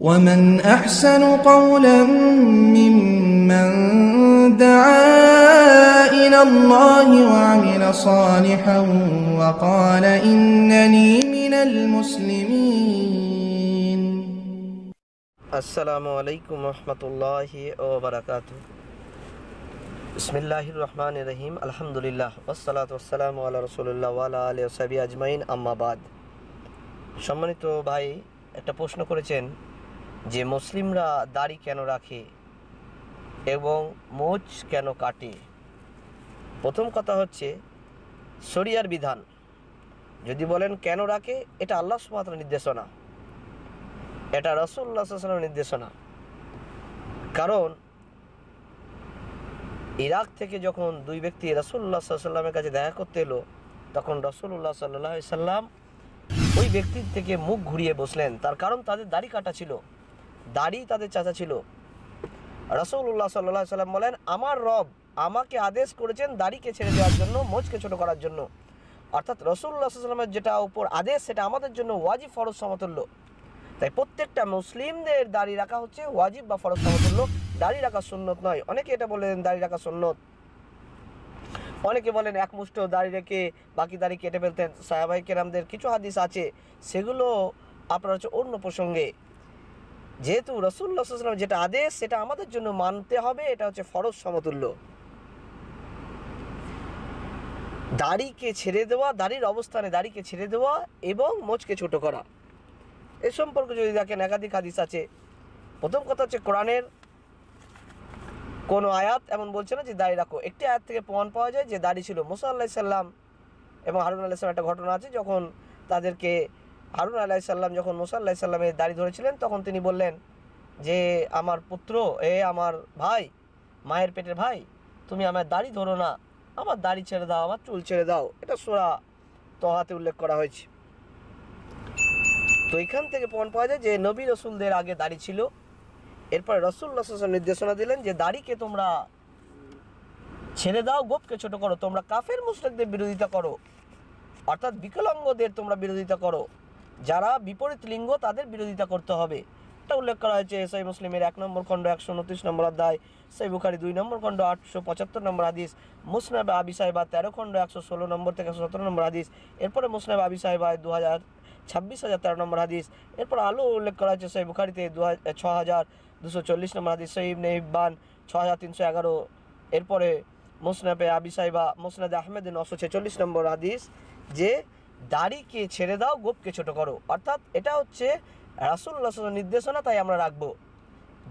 ومن أحسن قولا ممن دعا إلى الله وعمل صالحا وقال إنني من المسلمين السلام عليكم ورحمة الله وبركاته بسم الله الرحمن الرحيم الحمد لله والصلاة والسلام على رسول الله وعلى آله وصحبه أجمعين أما بعد সম্মানিত ভাই একটা প্রশ্ন করেছেন যে মুসলিমরা দাড়ি কেন রাখে এবং মোজ কেন কাটে প্রথম কথা হচ্ছে শরিয়ার বিধান যদি বলেন কেন রাখে এটা আল্লাহ সুমাত্র নির্দেশনা এটা রসুল্লাহ সাল্লামের নির্দেশনা কারণ ইরাক থেকে যখন দুই ব্যক্তি রসুল্লাহ সাল্লামের কাছে দেখা করতে এলো তখন রসুল্লাহ সাল্লাহ সাল্লাম ওই ব্যক্তির থেকে মুখ ঘুরিয়ে বসলেন তার কারণ তাদের দাড়ি কাটা ছিল দাড়ি তাদের চাচা ছিল রসৌল্লাহ সাল্লাহ সাল্লাম বলেন আমার রব আমাকে আদেশ করেছেন দাড়িকে ছেড়ে দেওয়ার জন্য মোজকে ছোট করার জন্য অর্থাৎ রসুল্লাহ সাল্লামের যেটা উপর আদেশ সেটা আমাদের জন্য ওয়াজিব ফরজ সমতুল্য তাই প্রত্যেকটা মুসলিমদের দাড়ি রাখা হচ্ছে ওয়াজিব বা ফরজ সমতুল্য দাড়ি রাখা সুন্নত নয় অনেকে এটা বলেন দাড়ি রাখা সুন্নত অনেকে বলেন একমুষ্ট দাড়ি রেখে বাকি দাড়ি কেটে ফেলতেন সাহাবাই কেরামদের কিছু হাদিস আছে সেগুলো আপনার হচ্ছে অন্য প্রসঙ্গে যেহেতু রসুল্লাহ সাল্লাম যেটা আদেশ সেটা আমাদের জন্য মানতে হবে এটা হচ্ছে ফরজ সমতুল্য দাড়িকে ছেড়ে দেওয়া দাড়ির অবস্থানে দাড়িকে ছেড়ে দেওয়া এবং মোচকে ছোট করা এ সম্পর্কে যদি দেখেন একাধিক হাদিস আছে প্রথম কথা হচ্ছে কোরআনের কোনো আয়াত এমন বলছে না যে দাড়ি রাখো একটি আয়াত থেকে প্রমাণ পাওয়া যায় যে দাড়ি ছিল মুসা আল্লাহ সাল্লাম এবং হারুন আল্লাহ সাল্লাম একটা ঘটনা আছে যখন তাদেরকে হারুন আল্লাহ সাল্লাম যখন মুসা আল্লাহ সাল্লামের দাড়ি ধরেছিলেন তখন তিনি বললেন যে আমার পুত্র এ আমার ভাই মায়ের পেটের ভাই তুমি আমার দাড়ি ধরো না আমার দাড়ি ছেড়ে দাও আমার চুল ছেড়ে দাও এটা সোরা তহাতে উল্লেখ করা হয়েছে তো এখান থেকে প্রমাণ পাওয়া যায় যে নবী রসুলদের আগে দাড়ি ছিল এরপরে রসুল নির্দেশনা দিলেন যে দাড়িকে তোমরা ছেড়ে দাও গোপকে ছোট করো তোমরা কাফের মুসলিকদের বিরোধিতা করো অর্থাৎ বিকলাঙ্গদের তোমরা বিরোধিতা করো যারা বিপরীত লিঙ্গ তাদের বিরোধিতা করতে হবে এটা উল্লেখ করা হয়েছে সই মুসলিমের এক নম্বর খণ্ড একশো উনত্রিশ নম্বর অধ্যায় সই বুখারি দুই নম্বর খণ্ড আটশো পঁচাত্তর নম্বর হাদিস মুসনাব আবি সাহেবা তেরো খণ্ড একশো ষোলো নম্বর থেকে একশো সতেরো নম্বর হাদিস এরপরে মুসনাব আবি সাহেবা দু হাজার ছাব্বিশ হাজার তেরো নম্বর হাদিস এরপর আলো উল্লেখ করা হয়েছে সেই বুখারিতে দু ছ হাজার দুশো চল্লিশ নম্বর হাদিস সঈব নেইবান ছ হাজার তিনশো এগারো এরপরে মোসনাবে আবি সাহেবা মোসনাদে আহমেদ নশো ছেচল্লিশ নম্বর হাদিস যে দাড়িকে ছেড়ে দাও গোপকে ছোট করো অর্থাৎ এটা হচ্ছে রাসুল্লাহ নির্দেশনা তাই আমরা রাখবো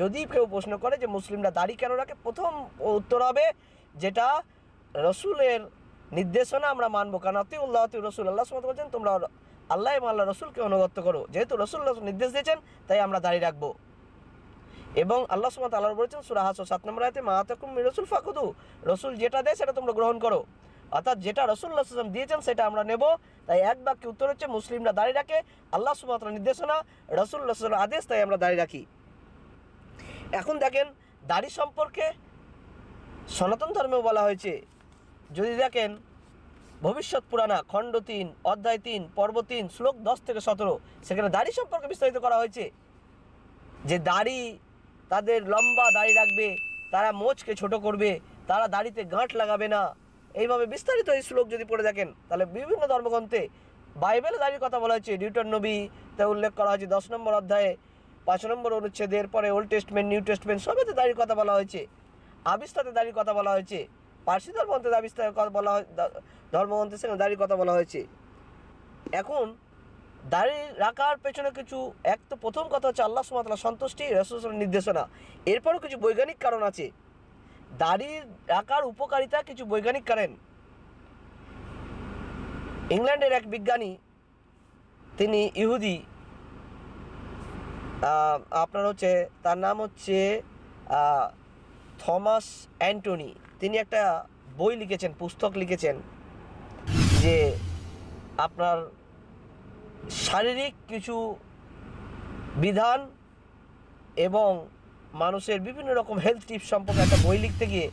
যদি কেউ প্রশ্ন করে যে মুসলিমরা দাড়ি কেন রাখে প্রথম উত্তর হবে যেটা রসুলের নির্দেশনা আমরা মানবো কারণ অতি উল্লাহ রসুল আল্লাহ সুমত বলছেন তোমরা আল্লাহ এবং আল্লাহ রসুলকে অনুগত করো যেহেতু রসুল নির্দেশ দিয়েছেন তাই আমরা দাড়ি রাখবো এবং আল্লাহ সুমত আল্লাহ বলেছেন সুরাহাস সাত নম্বর আয়তে মাহাতকুম রসুল ফাকুদু রসুল যেটা দেয় সেটা তোমরা গ্রহণ করো অর্থাৎ যেটা রসুল্লাহ সাল্লাম দিয়েছেন সেটা আমরা নেব তাই এক বাক্যে উত্তর হচ্ছে মুসলিমরা দাঁড়িয়ে রাখে আল্লাহ সুমাতার নির্দেশনা রসুল্লাহ সাল্লাম আদেশ তাই আমরা দাঁড়িয়ে রাখি এখন দেখেন দাড়ি সম্পর্কে সনাতন ধর্মেও বলা হয়েছে যদি দেখেন ভবিষ্যৎ পুরানা খণ্ড তিন অধ্যায় তিন পর্ব তিন শ্লোক দশ থেকে সতেরো সেখানে দাড়ি সম্পর্কে বিস্তারিত করা হয়েছে যে দাড়ি তাদের লম্বা দাড়ি রাখবে তারা মোচকে ছোট করবে তারা দাড়িতে গাঁট লাগাবে না এইভাবে বিস্তারিত এই শ্লোক যদি পড়ে থাকেন তাহলে বিভিন্ন ধর্মগ্রন্থে বাইবেলে দাঁড়িয়ে কথা বলা হয়েছে নিউটন নবী তা উল্লেখ করা হয়েছে দশ নম্বর অধ্যায়ে পাঁচ নম্বর অনুচ্ছেদের পরে ওল্ড টেস্টমেন্ট নিউ টেস্টমেন্ট সবেতে দাঁড়িয়ে কথা বলা হয়েছে আবিস্তাতে দাঁড়িয়ে কথা বলা হয়েছে পার্সি ধর্মগ্রন্থে আবিস্তার কথা বলা হয় ধর্মগ্রন্থে সেখানে দাঁড়িয়ে কথা বলা হয়েছে এখন দাঁড়ি রাখার পেছনে কিছু এক তো প্রথম কথা হচ্ছে আল্লাহ সুমাতলা সন্তুষ্টি রসুলের নির্দেশনা এরপরও কিছু বৈজ্ঞানিক কারণ আছে দাড়ি রাখার উপকারিতা কিছু বৈজ্ঞানিক কারেন ইংল্যান্ডের এক বিজ্ঞানী তিনি ইহুদি আপনার হচ্ছে তার নাম হচ্ছে থমাস অ্যান্টনি তিনি একটা বই লিখেছেন পুস্তক লিখেছেন যে আপনার শারীরিক কিছু বিধান এবং মানুষের বিভিন্ন রকম হেলথ টিপস সম্পর্কে একটা বই লিখতে গিয়ে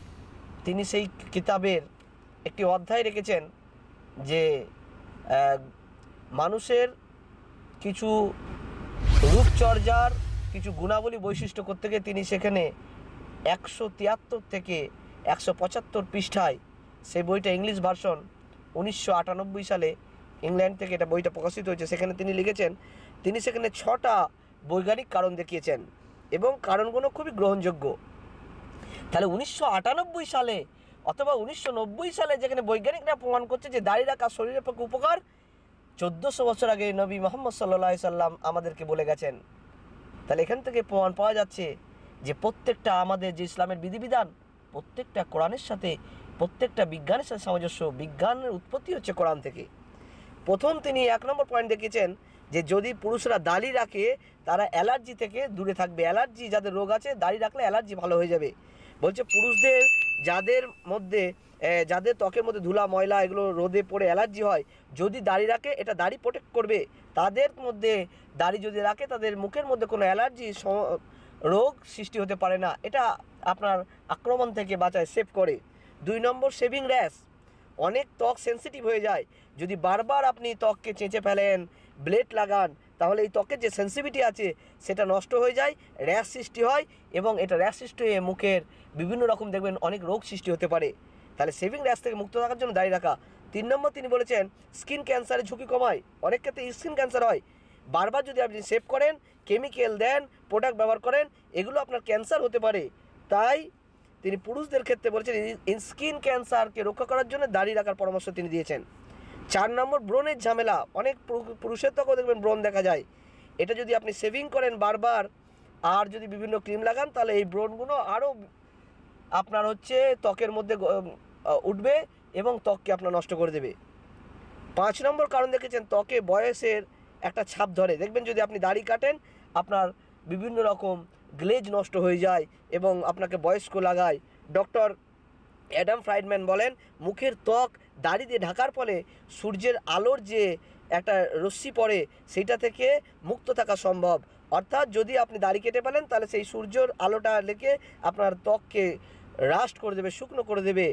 তিনি সেই কিতাবের একটি অধ্যায় রেখেছেন যে মানুষের কিছু রূপচর্যার কিছু গুণাবলী বৈশিষ্ট্য করতে গিয়ে তিনি সেখানে একশো তিয়াত্তর থেকে একশো পঁচাত্তর পৃষ্ঠায় সেই বইটা ইংলিশ ভার্সন উনিশশো আটানব্বই সালে ইংল্যান্ড থেকে এটা বইটা প্রকাশিত হয়েছে সেখানে তিনি লিখেছেন তিনি সেখানে ছটা বৈজ্ঞানিক কারণ দেখিয়েছেন এবং কারণগুলো খুবই গ্রহণযোগ্য তাহলে উনিশশো সালে অথবা উনিশশো সালে যেখানে বৈজ্ঞানিকরা প্রমাণ করছে যে দাড়ি রাখা শরীরের পক্ষে উপকার চোদ্দোশো বছর আগে নবী মোহাম্মদ সাল্লাহ সাল্লাম আমাদেরকে বলে গেছেন তাহলে এখান থেকে প্রমাণ পাওয়া যাচ্ছে যে প্রত্যেকটা আমাদের যে ইসলামের বিধিবিধান প্রত্যেকটা কোরআনের সাথে প্রত্যেকটা বিজ্ঞানের সাথে সামঞ্জস্য বিজ্ঞানের উৎপত্তি হচ্ছে কোরআন থেকে প্রথম তিনি এক নম্বর পয়েন্ট দেখিয়েছেন যে যদি পুরুষরা দাড়ি রাখে তারা অ্যালার্জি থেকে দূরে থাকবে অ্যালার্জি যাদের রোগ আছে দাড়ি রাখলে অ্যালার্জি ভালো হয়ে যাবে বলছে পুরুষদের যাদের মধ্যে যাদের ত্বকের মধ্যে ধুলা ময়লা এগুলো রোদে পড়ে অ্যালার্জি হয় যদি দাড়ি রাখে এটা দাড়ি প্রোটেক্ট করবে তাদের মধ্যে দাড়ি যদি রাখে তাদের মুখের মধ্যে কোনো অ্যালার্জি রোগ সৃষ্টি হতে পারে না এটা আপনার আক্রমণ থেকে বাঁচায় সেভ করে দুই নম্বর সেভিং র্যাশ অনেক ত্বক সেন্সিটিভ হয়ে যায় যদি বারবার আপনি ত্বককে চেঁচে ফেলেন ব্লেড লাগান তাহলে এই ত্বকের যে সেন্সিভিটি আছে সেটা নষ্ট হয়ে যায় র্যাশ সৃষ্টি হয় এবং এটা র্যাশ সৃষ্টি হয়ে মুখের বিভিন্ন রকম দেখবেন অনেক রোগ সৃষ্টি হতে পারে তাহলে সেভিং র্যাশ থেকে মুক্ত থাকার জন্য দাঁড়িয়ে রাখা তিন নম্বর তিনি বলেছেন স্কিন ক্যান্সারের ঝুঁকি কমায় অনেক ক্ষেত্রে স্কিন ক্যান্সার হয় বারবার যদি আপনি সেভ করেন কেমিক্যাল দেন প্রোডাক্ট ব্যবহার করেন এগুলো আপনার ক্যান্সার হতে পারে তাই তিনি পুরুষদের ক্ষেত্রে বলেছেন স্কিন ক্যান্সারকে রক্ষা করার জন্য দাঁড়িয়ে রাখার পরামর্শ তিনি দিয়েছেন চার নম্বর ব্রণের ঝামেলা অনেক পুরুষের ত্বকও দেখবেন ব্রণ দেখা যায় এটা যদি আপনি সেভিং করেন বারবার আর যদি বিভিন্ন ক্রিম লাগান তাহলে এই ব্রণগুলো আরও আপনার হচ্ছে ত্বকের মধ্যে উঠবে এবং ত্বককে আপনার নষ্ট করে দেবে পাঁচ নম্বর কারণ দেখেছেন ত্বকে বয়সের একটা ছাপ ধরে দেখবেন যদি আপনি দাড়ি কাটেন আপনার বিভিন্ন রকম গ্লেজ নষ্ট হয়ে যায় এবং আপনাকে বয়স্ক লাগায় ডক্টর অ্যাডাম ফ্রাইডম্যান বলেন মুখের ত্বক দাড়ি দিয়ে ঢাকার ফলে সূর্যের আলোর যে একটা রশ্মি পড়ে সেইটা থেকে মুক্ত থাকা সম্ভব অর্থাৎ যদি আপনি দাড়ি কেটে পেলেন তাহলে সেই সূর্যর আলোটা লেগে আপনার ত্বককে রাস্ট করে দেবে শুকনো করে দেবে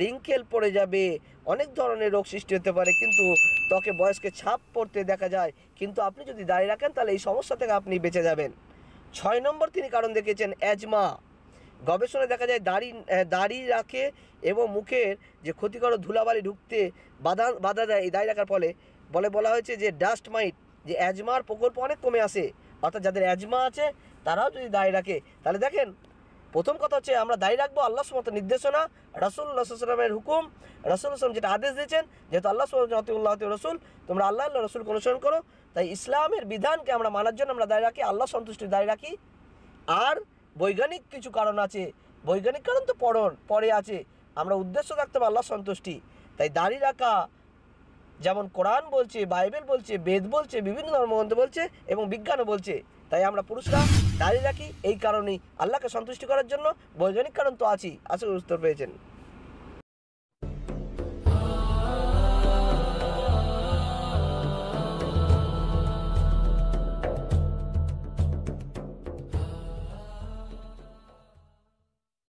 রিঙ্কেল পড়ে যাবে অনেক ধরনের রোগ সৃষ্টি হতে পারে কিন্তু ত্বকে বয়সকে ছাপ পড়তে দেখা যায় কিন্তু আপনি যদি দাঁড়িয়ে রাখেন তাহলে এই সমস্যা থেকে আপনি বেঁচে যাবেন ছয় নম্বর তিনি কারণ দেখিয়েছেন অ্যাজমা গবেষণায় দেখা যায় দাড়ি দাড়ি রাখে এবং মুখের যে ক্ষতিকর ধুলাবালি ঢুকতে বাধা বাধা দেয় এই দাড়ি রাখার ফলে বলে বলা হয়েছে যে ডাস্ট মাইট যে অ্যাজমার প্রকল্প অনেক কমে আসে অর্থাৎ যাদের অ্যাজমা আছে তারাও যদি দাড়ি রাখে তাহলে দেখেন প্রথম কথা হচ্ছে আমরা দায়ী রাখবো আল্লাহ সুমত নির্দেশনা রসুল রসুলামের হুকুম রসুল আসলাম যেটা আদেশ দিয়েছেন যেহেতু আল্লাহ সুমতুল্লাহ রসুল তোমরা আল্লাহ আল্লাহ রসুলকে অনুসরণ করো তাই ইসলামের বিধানকে আমরা মানার জন্য আমরা দায়ী রাখি আল্লাহ সন্তুষ্টি দায়ী রাখি আর বৈজ্ঞানিক কিছু কারণ আছে বৈজ্ঞানিক কারণ তো পড়ন পরে আছে আমরা উদ্দেশ্য রাখতে পারলাম আল্লাহ সন্তুষ্টি তাই দাড়ি রাখা যেমন কোরআন বলছে বাইবেল বলছে বেদ বলছে বিভিন্ন ধর্মগ্রন্থ বলছে এবং বিজ্ঞানও বলছে তাই আমরা পুরুষরা দাঁড়িয়ে রাখি এই কারণেই আল্লাহকে সন্তুষ্টি করার জন্য বৈজ্ঞানিক কারণ তো আছি আসলে উত্তর পেয়েছেন